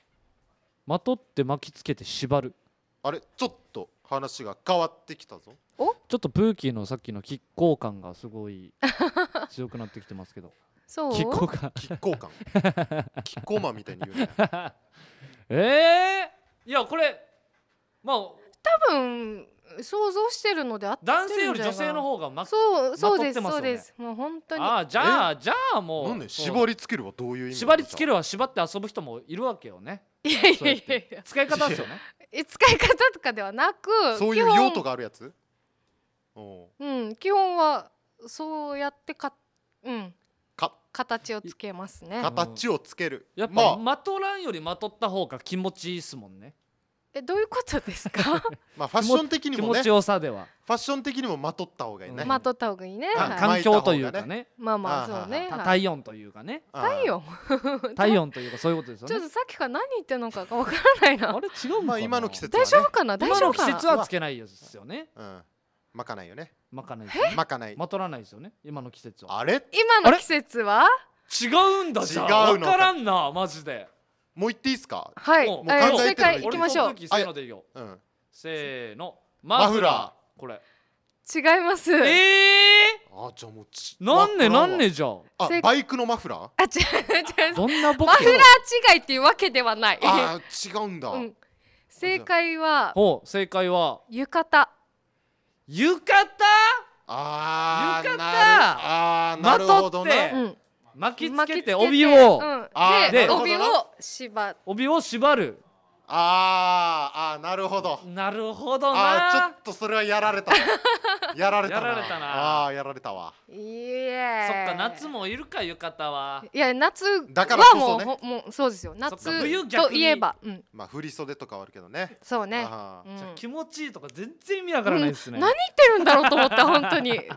まとって巻きつけて縛る。あれちょっと話が変わってきたぞ。おちょっとブーキーのさっきの拮抗感がすごい強くなってきてますけど。そうキッコー感キッコー感キッコーマンみたいに言うねえ えー、いやこれまあ多分想像してるので男性より女性の方がまそうそうです、ね、そうですもう本当にあじゃあじゃあもうなんで縛りつけるはどういう意味縛りつけるは縛って遊ぶ人もいるわけよねいやいやいやいや使い方ですよね使い方とかではなくそういう用途があるやつうん基本はそうやってかうんか形をつけますね形をつける、やっぱ、まとらんよりまとった方が気持ちいいですもんねえどういうことですか まあファッション的にも、ね、気持ちよさではファッション的にもまとった方がいいね、うん、まとった方がいいね、はい、環境というかねまあまあそうね体温というかね体温 体温というかそういうことですよねちょっとさっきから何言ってるのかわからないなあれ違うまあ今の季節、ね、大丈夫かな大丈夫かな今の季節はつけないですよね、うん、まかないよねまかないねまかないまとらないですよね今の季節はあれ今の季節は違うんだじゃあ違う分のかからんなマジでもう言っていいですかはいもうもうえー完全正解行きましょう俺と空気せーのでいいようんせーのマフマフラーこれ違いますえ違うえあじゃあもうちなんねなんねじゃん。あバイクのマフラーあ、違う違う。どんなボケマフラー違いっていうわけではないあー違うんだ、うん、正解はほう正解は浴衣浴衣あ浴衣まとって、巻きつけて帯を、うん、で帯を縛る帯を縛るあーあなるほどなるほどなあちょっとそれはやられた やられたなやられたなあやられたわいえそっか夏もいるか浴衣はいや夏だからもう、ね、もうそうですよ夏冬といえば、うん、まあ振袖とかはあるけどねそうね、うん、じゃ気持ちいいとか全然意味わからないですね、うん、何言ってるんだろうと思った本当に いや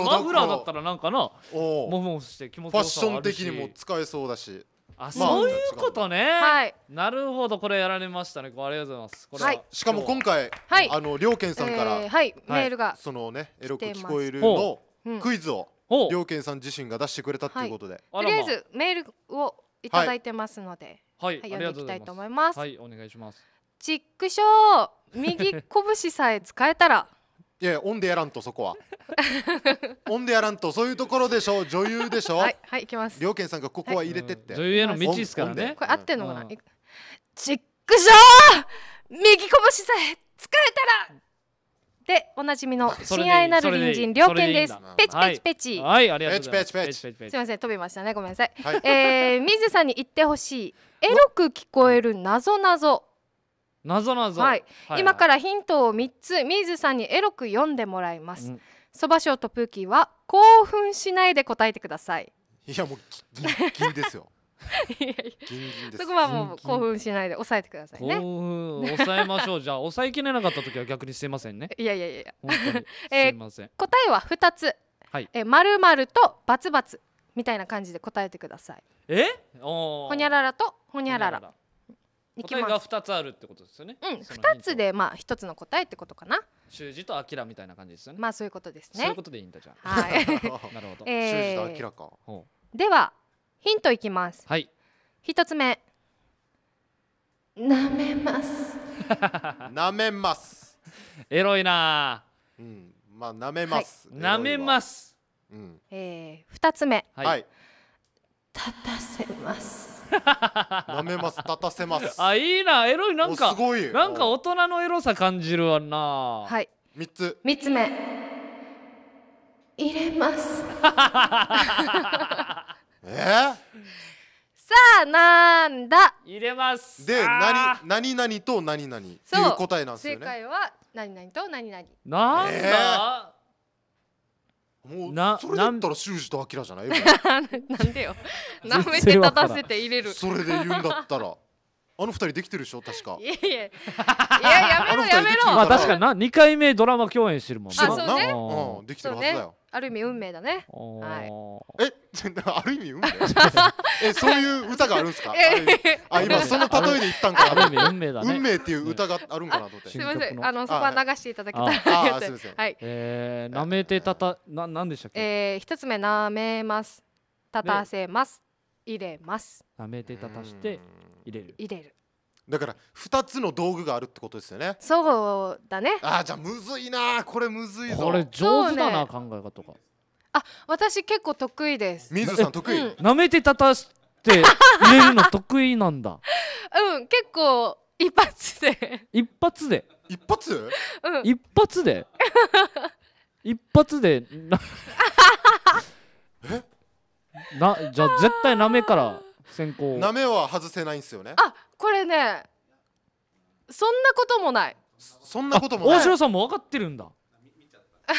マフラーだったらなんかなモフモフして気持ちファッション的にも使えそうだしあ、そういうことね。はい。なるほど、これやられましたね。ありがとうございます。これは、はい、しかも今回、はい、あのりょうけんさんから、えー、はい、メールが、そのね、エロく聞こえるのクイズを、うん、りょうけんさん自身が出してくれたっていうことで、はい、とりあえずメールをいただいてますので、はい、はい、読んでいきたいと思います。はい、お願いします。チックショー、右拳さえ使えたらいやオンでやらんとそこは オンでやらんとそういうところでしょ女優でしょはいはい行きます両健さんがここは入れてって、はい、女優への道ですからねこれ合ってんのかな、うん、ちっくしょう右拳さえ使えたらでおなじみの親愛なる隣人両県ですペチペチペチはい、はい、ありがとうございますペチペチペチすみません飛びましたねごめんなさい、はい、えー、水さんに言ってほしいエロく聞こえるなぞなぞなぞなぞ、はい、はい、今からヒントを三つミーズさんにエロく読んでもらいます蕎麦賞とプーキーは興奮しないで答えてくださいいやもう銀ですよいやそこはもう興奮しないで抑えてくださいね興奮抑えましょうじゃあ抑えきれなかった時は逆にすいませんねいやいやいやいえー、答えは二つはいえ丸々とバツバツみたいな感じで答えてくださいえおほにゃららとほにゃらら答えが二つあるってことですよねうんつでまあ一つの答えってことかな修二とあきらみたいな感じですよねまあそういうことですねそういうことでいいんだじゃあはい なるほど、えー、修二とあきらかではヒントいきますはい1つ目なめますな めますエロいなうんまあなめますな、はい、めますうんえー、2つ目はい立たせます舐めます立たせますあいいなエロいなんかすごいなんか大人のエロさ感じるわなはい三つ三つ目入れます えー、さあなんだ入れますで何何何と何何っていう答えなんですよね正解は何何と何何なんだ、えーもうなそれだったら修二と明じゃない なんでよ舐めて立たせて入れるそれで言うんだったらあの二人できてるでしょ確かいやいやいややめろやめろまあ確かな二回目ドラマ共演してるもんねあそうね、うん、できてるはずだよ、ある意味運命だねはいえ全然 ある意味運命えそういう歌があるんですかあ今 その例えで言ったんかある意味運命だ、ね、運命っていう歌があるんかなと思ってすみませんあのそこは流していただけたら。ああすみませんはいえー、なめてたたななんでしたっけえ一つ目なめます立たせます入れますなめてたたして入れる入れるだから2つの道具があるってことですよねそうだねあじゃあむずいなこれむずいぞこれ上手だな、考え方とかあ私結構得意です水さん得意、う舐めて立たして入れるの得意なんだ うん結構一発で一発で一発、うん、一発で 一発でな えなじゃあ絶対なめから先行なめは外せないんですよねあこれねそんなこともないそんなこともない大城さんも分かってるんだ あ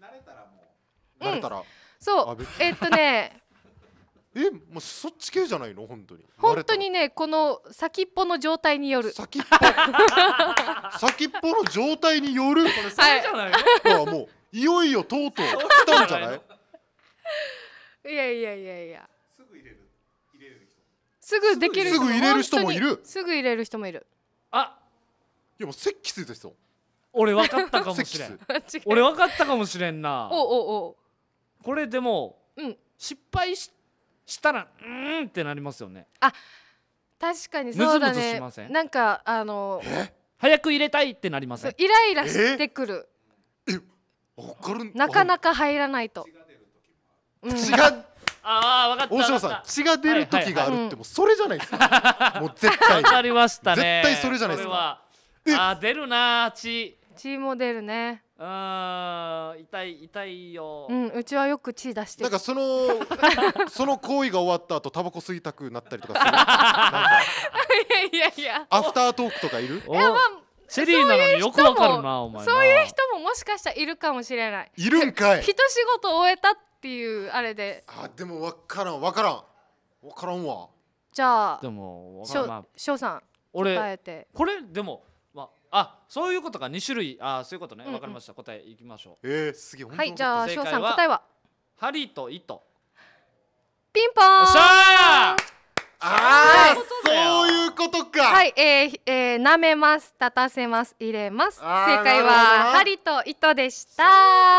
慣れたらもう慣れたら、うん、そうえっとね えもうそっち系じゃないの本当に本当にねこの先っぽの状態による先っぽ 先っぽの状態によるこれそれじゃないの、はい、もういよいよとうとう来たんじゃないいやいやいやいやすぐできるすぐ入れる人もいるすぐ入れる人もいるあいやもうセッキスです俺分かったかもしれん 俺分かったかもしれんなおおおこれでも、うん、失敗ししたらうんってなりますよねあ確かにそうだねんなんかあの早く入れたいってなりませんイライラしてくるええなかなか入らないと血がああ分かった大島さん血が出る時があるってもうそれじゃないですか、もう絶対分かりましたね絶対それじゃないですかあ出るな血血も出るねうん痛い痛いよ、うん、うちはよく血出してなんかその その行為が終わった後タバコ吸いたくなったりとかする いやいやいやアフタートークとかいるいやまあチェリーなのによくわかるなお前そういう人ももしかしたらいるかもしれないいるんかい一仕事終えたっていうあれであでも分からん分からん分からんわじゃあでもしょうさん俺答えてこれでもまあ、そういうことか2種類あそういうことねわ、かりました答えいきましょうえー、すげえはいじゃあうさん答えはハ針と糸ピンポンおっしゃーああそういうことかはいえー、えー、舐めます立たせます入れます正解は針と糸でした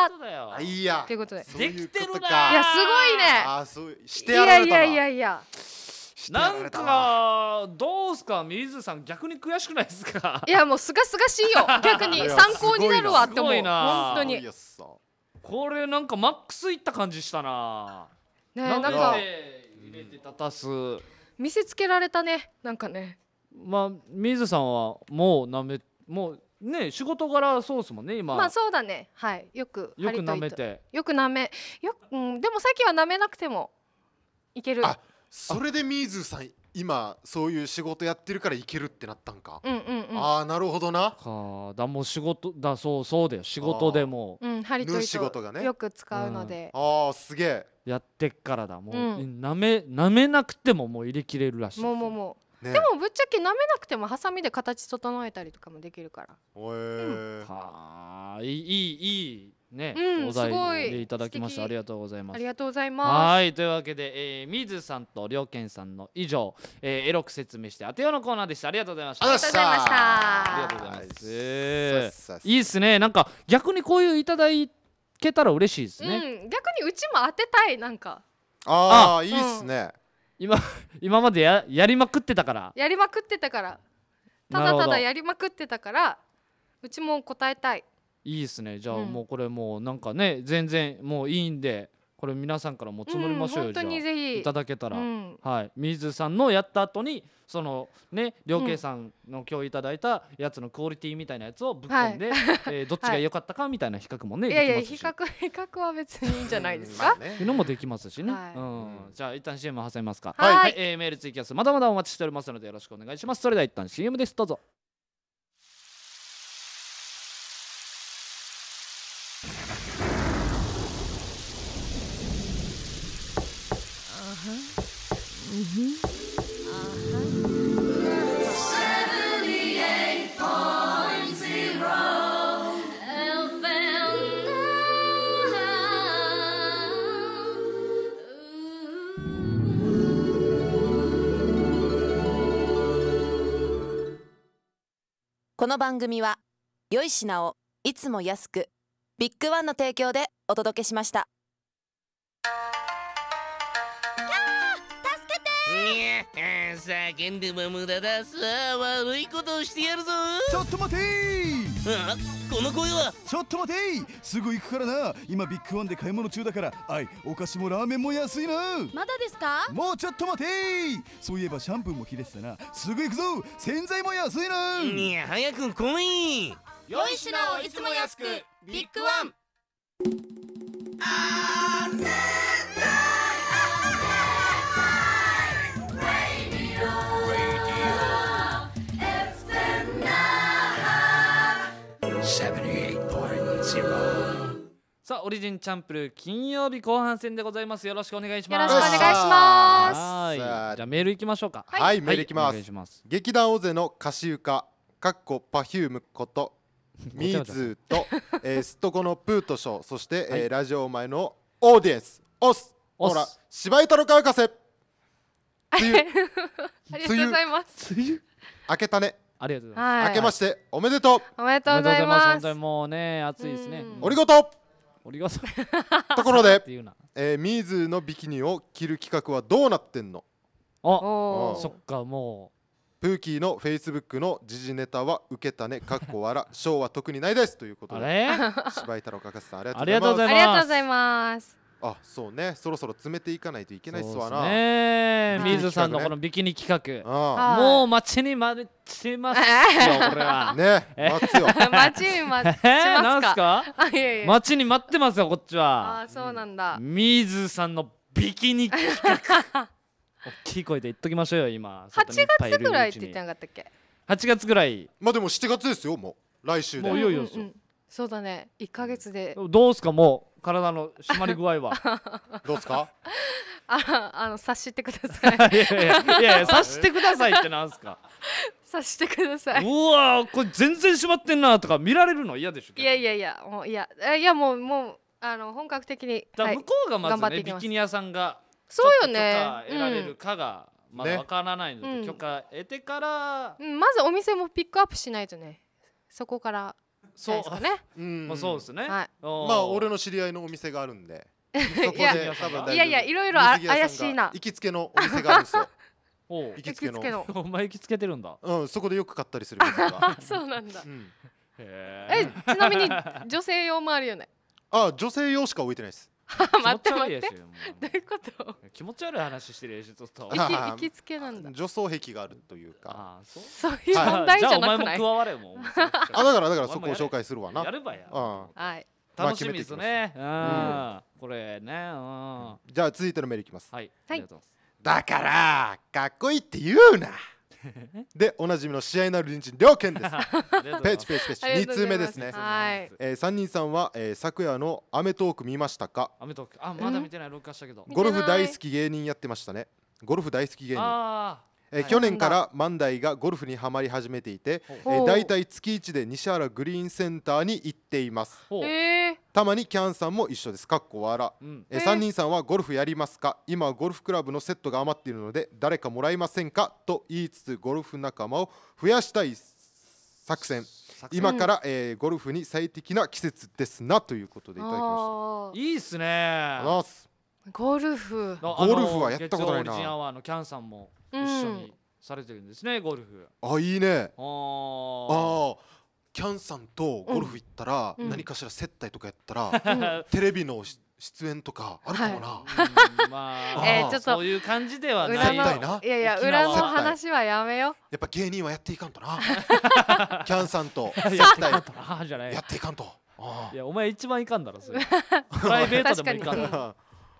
そうだあいやということでできてるないやすごいねあそうしてやられたないやいやいやいやなんかどうすか水さん逆に悔しくないですかいやもうすがすがしいよ 逆に参考になるわって思う本当にこれなんかマックスいった感じしたな、ね、なんか入れて立たす、うん見せつけられたねなんかねまあ水さんはもうなめもうね仕事柄そうですもんね今まあそうだねはいよくよくなめてよくなめよく、うん、でもさっきはなめなくてもいけるあそれでミーズさん今そういう仕事やってるからいけるってなったんか、うんうんうん、ああなるほどなはだもう仕事だそうそうだよ仕事でもう、うん、針と糸、ね、よく使うので、うん、ああすげえやってっからだもう、うん、なめなめなくてももう入れきれるらしいもうもうもう、ね、でもぶっちゃけなめなくてもハサミで形整えたりとかもできるからへえ、うん、はあいいいいね、うん、お題でいただきましたありがとうございます。ありがとうございます。はいというわけで、えー、水さんとりょさんの以上、えー、エロく説明してあてようのコーナーでした。ありがとうございました。ありがとうございました。ありがとうございます。えー、いいですね。なんか逆にこういういただいけたら嬉しいですね。うん、逆にうちも当てたいなんか。ああいいですね。うん、今今までややりまくってたから。やりまくってたから。ただただやりまくってたから、うちも答えたい。いいっすねじゃあもうこれもうなんかね全然もういいんでこれ皆さんからも募りましょうよ、うん、本当にぜひいただけたら、うん、はい水さんのやった後にそのね両慶さんの今日いただいたやつのクオリティみたいなやつをぶっ込んで、はい、えー、どっちが良かったかみたいな比較もね、はい、いやいや比較比較は別にいいんじゃないですかね、いうのもできますしね、はい、うんじゃあ一旦 CM 挟みますかはい、はい、えー、メールツイキャスまだまだお待ちしておりますのでよろしくお願いしますそれでは一旦 CM ですどうぞこの番組は良い品をいつも安くビッグワンの提供でお届けしましたキャー助けて叫んでも無駄ださあ悪いことをしてやるぞちょっと待てあこの声はちょっと待てすぐ行くからな今ビッグワンで買い物中だからあいお菓子もラーメンも安いなまだですかもうちょっと待てそういえばシャンプーも切れてたなすぐ行くぞ洗剤も安いないや早く来いよい品をいつも安くビッグワンあーさあオリジンチャンプル金曜日後半戦でございますよろしくお願いしますよろしくお願いしますはいじゃメールいきましょうか、はい、はい、メールいきますはいます、劇団大勢の歌詞歌かっこパフュームことミーズと、えー、すっとこのプートショーそして、はい、えー、ラジオ前のオーディエンスオスほら芝居太郎かせ梅雨ありがとうございます梅雨明けたねありがとうございます、は明けましておめでとうおめでとうございますもうね暑いですね、おん、オリ俺がそれところで、えー、ミーズのビキニを着る企画はどうなってんのああそっかもうプーキーのフェイスブックの時事ネタは受けたねかっこわら 賞は特にないですということであれ柴井太郎かかさんありがとうございますありがとうございますあそうねそろそろ詰めていかないといけないっすわなね水さんのこのビキニ企画もう待ちに待ちますよこれはね待つよ 待ちに待ちますか待ちに待ってますよこっちはあそうなんだ水さんのビキニ企画 大きい声で言っときましょうよ今8月ぐらいって言ってなかったっけ8月ぐらいまあでも7月ですよもう来週でもういよいよですよそうだね1か月でどうすかもう体の締まり具合は どうすかああの察してください いやいやいやいや 察してくださいってなんすか察してくださいうわこれ全然締まってんなとか見られるの嫌でしょいやいやいやもういやいやもうもうあの本格的に向こうがまずね、はい、ビキニ屋さんがそうよね得られるかが、まだわからないので、ね、許可得てから、うん、まずお店もピックアップしないとねそこからそうですかね。うんまあそうですね。はいまあ俺の知り合いのお店があるんで。そこでいやいやいろいろ怪しいな。行きつけのお店があるんですよ。お行きつけの。お前行きつけてるんだ。うんそこでよく買ったりする。そうなんだ。えちなみに女性用もあるよね。あ女性用しか置いてないです。待って待ってどういうこと気持ち悪い話してる演出と行きつけなんだ女装癖があるというかそういう問題じゃなくない、はい、あだからだからそこを紹介するわなやればや、うん、はい楽しみですね、うん、これね、うん、じゃあ続いてのメールいきますはい、はい、だからかっこいいって言うなでおなじみの試合なる隣人両県です ペチペチペチ二通目ですねはいえ三人さんは、えー、昨夜のアメトーク見ましたかアメトークあまだ見てない録画したけどゴルフ大好き芸人やってましたねゴルフ大好き芸人えー去年から万代がゴルフにはまり始めていて、えー、大体月一で西原グリーンセンターに行っています、ええ。たまにキャンさんも一緒ですかっこわら、うん、えー、人さんはゴルフやりますか今ゴルフクラブのセットが余っているので誰かもらえませんかと言いつつゴルフ仲間を増やしたい作戦今から、えー、ゴルフに最適な季節ですなということでいただきましたいいっすねゴルフゴルフはやったことないなのキャンさんも一緒にされてるんですね、うん、ゴルフあいいねああキャンさんとゴルフ行ったら、うん、何かしら接待とかやったら、うん、テレビの出演とかあるかもな、はいまあ、えー、ちょっとそういう感じではないいやいや裏の話はやめよやっぱ芸人はやっていかんとな キャンさんと接待やっていかんといやお前一番いかんだろそれ プライベートでもいかん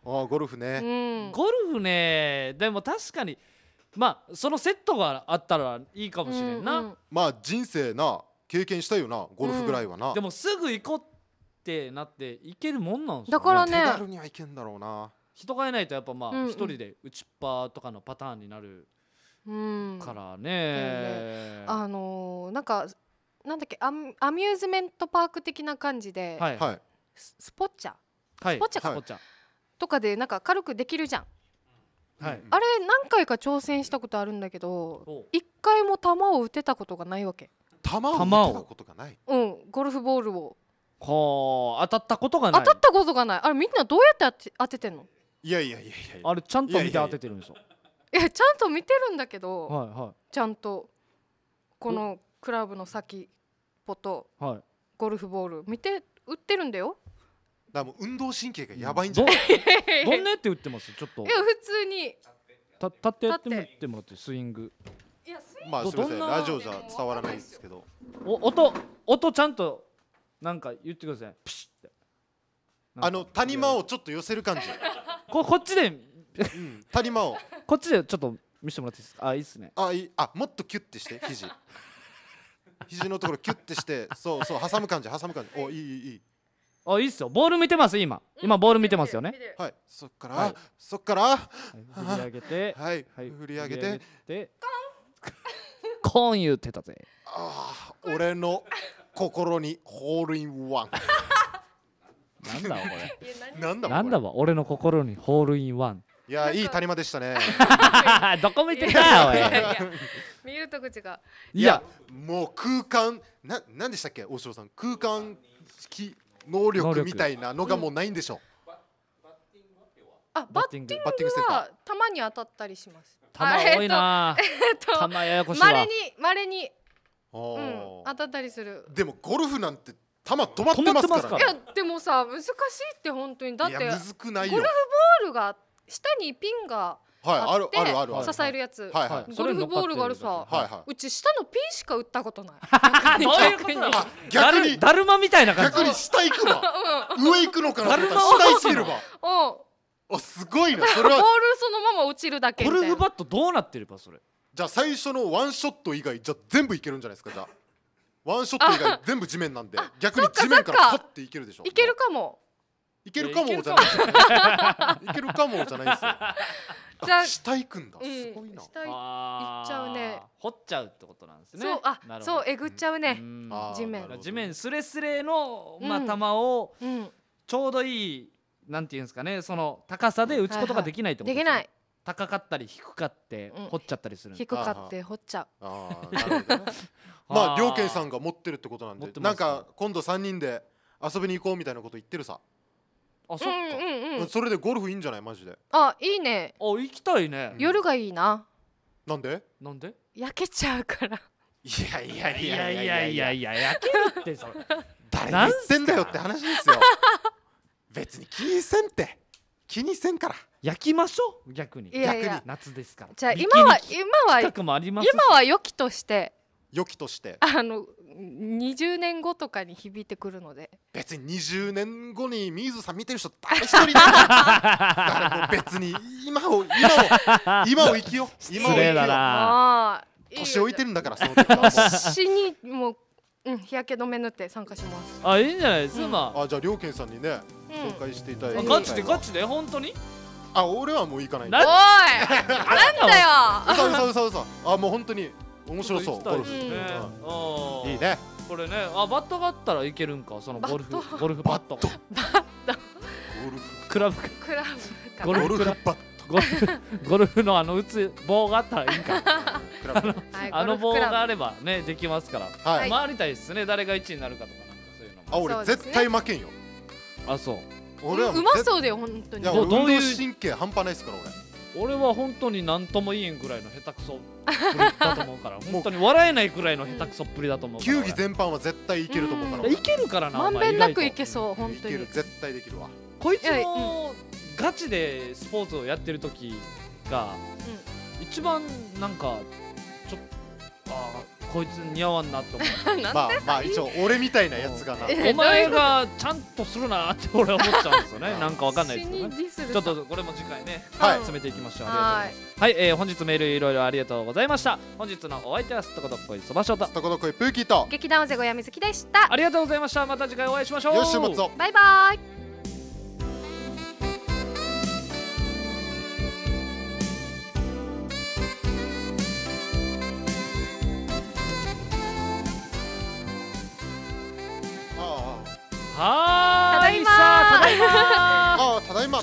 あゴルフね、ゴルフねでも確かにまあそのセットがあったらいいかもしれんな、うんうん、まあ人生な経験したよなゴルフぐらいはな、でもすぐ行こうってなって行けるもんなんすだからね手軽にはいけんだろうな人がいないとやっぱまあ一人で打ちっぱとかのパターンになるうんからね、あのーなんかなんだっけアミアミューズメントパーク的な感じで、はいススポッチャはいスポッチャか、はいとかでなんか軽くできるじゃん、はいあれ何回か挑戦したことあるんだけど一回も球を打てたことがないわけ球をうん、ゴルフボールをはあ当たったことがない当たったことがないあれみんなどうやって当ててんのいやいやいやいやあれちゃんと見て当ててるんですよいやちゃんと見てるんだけど、はいはい、ちゃんとこのクラブの先ポと、はゴルフボール見て打ってるんだよだもう運動神経がやばいんじゃない、うん、どんなやって打ってますちょっといや普通に立ってやってもらってスイングまあすみませんラジオじゃ伝わらないですけどお音音ちゃんとなんか言ってくださいプシッてあの谷間をちょっと寄せる感じ ここっちで、うん、谷間をこっちでちょっと見せてもらっていいですかあいいっすねあいあもっとキュッてして肘肘のところキュッてしてそうそう挟む感じ挟む感じおいいいいいいあいいっすよボール見てます今、今ボール見てますよねはいそっから、はい、そっから、はい、振り上げてはい、振り上げてゴーコーン言ってたぜああ俺の心にホールインワンなんだこれなんだなんだわ俺の心にホールインワンいやいい谷間でしたね どこ見てたおい見ると口がいやもう空間なんでしたっけ大城さん空間式能力みたいなのがもうないんでしょう、うん、あバッティングはたまに当たったりします玉多いな、えっと、玉ややこしいわまれにまれに、うん、当たったりするでもゴルフなんて球止まってますからいやでもさ難しいって本当にだってゴルフボールが下にピンがはい、あるあるあるある支えるやつ、はいはい、ゴルフボールがあるさ、はいはい、うち下のピンしか打ったことないどういうこと逆にだるまみたいな感じ逆に下行くわうん、上行くのかなと思ったら下行ってるわあすごいなそれはボールそのまま落ちるだけゴルフバットどうなってればそれじゃあ最初のワンショット以外じゃあ全部いけるんじゃないですかじゃあワンショット以外全部地面なんで逆に地面からパッていけるでしょいけるかも いけるかもじゃないですよいけるかもじゃないですよじゃあ下行くんだうんすごいな下行いっちゃうね掘っちゃうってことなんですねそうあそうえぐっちゃうねうん地面地面すれすれの、まあ、球をうんちょうどいいなんていうんですかねその高さで打つことができないってことできない高かったり低かって掘っちゃったりするん低かって掘っちゃうあ あなるほどねまあ 両健さんが持ってるってことなんでなんか今度3人で遊びに行こうみたいなこと言ってるさ、あそっうんうんうんそれでゴルフいいんじゃないマジであいいねあ行きたいね夜がいいななんでなんで焼けちゃうからいやいやいやいやいやいや焼けるってそれ誰に言ってんだよって話ですよ 別に気にせんって気にせんから焼きましょう逆にいやいや逆に夏ですからじゃあ今は今は今は良きとして良きとしてあの20年後とかに響いてくるので別に20年後に水さん見てる人誰一人だから別に今を今を今を生きよう 今を生年老いてるんだからその時は死にもう、うん、日焼け止め塗って参加しますあいいんじゃないですか、うん、あじゃあ良健さんにね紹介していただいて、ガチでガチで本当にあ俺はもう行かないおい なんだよ嘘嘘嘘嘘あもう本当に面白そうゴルフ、うん、いいねこれねあバットがあったらいけるんかそのゴルフゴルフバットゴルフクラブクラブゴルフバットゴルフゴルフのあの打つ棒があったらいいんかあのはい、あの棒があればねできますから、はい、回りたいですね誰が1位になるかとかなんかそういうのもあ俺絶対負けんよあそう俺はううまそうだよ本当にいや俺ど運う動いう神経半端ないですから俺俺は本当に何とも言えんぐらいの下手くそっぷりだと思うから本当に笑えないぐらいの下手くそっぷりだと思うから球技全般は絶対いけると思うからいけるからなまんべんなくいけそう本い当けにる絶対できるわこいついもガチでスポーツをやってる時が一番なんかちょっとあこいつ似合わんなと思う まあまあ一応俺みたいなやつがなお前がちゃんとするなって俺は思っちゃうんですよねなんかわかんないですけどねちょっとこれも次回ね、はい、詰めていきましょうありがとうございますはい、えー、本日メールいろいろありがとうございました本日のお相手はすっとことっこいそばしょとすっとことっこいプーキーと劇団おぜごやみずきでしたありがとうございましたまた次回お会いしましょうよしもつバイバイ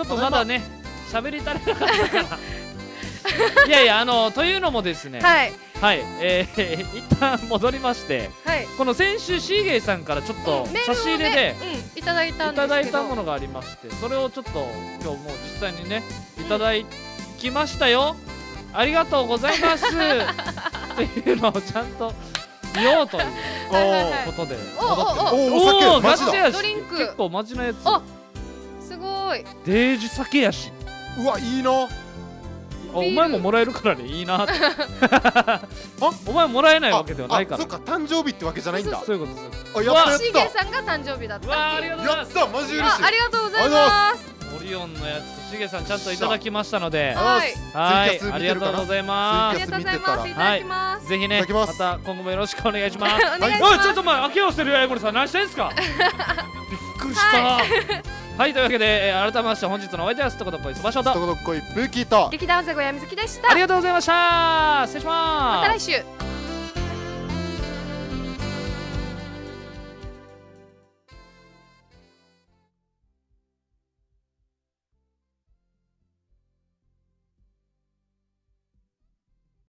ちょっとまだね喋り足りなかったから いやいやあのというのもですねはいはい、えー、一旦戻りまして、はい、この先週シーゲイさんからちょっと差し入れで、うん、いただいたいただいたものがありましてそれをちょっと今日もう実際にねいただきましたよ、うん、ありがとうございますって いうのをちゃんと言おうということでおおおおおおおおおおおおおおおいデージ酒やしうわいいなあお前ももらえるからねいいなって お前もらえないわけではないからそっか誕生日ってわけじゃないんだそういうことですあやったやしげさんが誕生日だったわありがとうございますやったマジ嬉しいありがとうございますオリオンのやつしげさんちゃんといただきましたのではいはいありがとうございますありがとうございますいただきます、はい、ぜひねまた今後もよろしくお願いします お願いします、はい、おいちょっと前開けようしてるよエゴリさん何してんすか びっくりした、はいはいというわけで、えー、改めまして本日のお相手はストコとっこいすばしょとストコとっこいブーキーと劇団生後やみきでしたありがとうございました失礼しますまた来週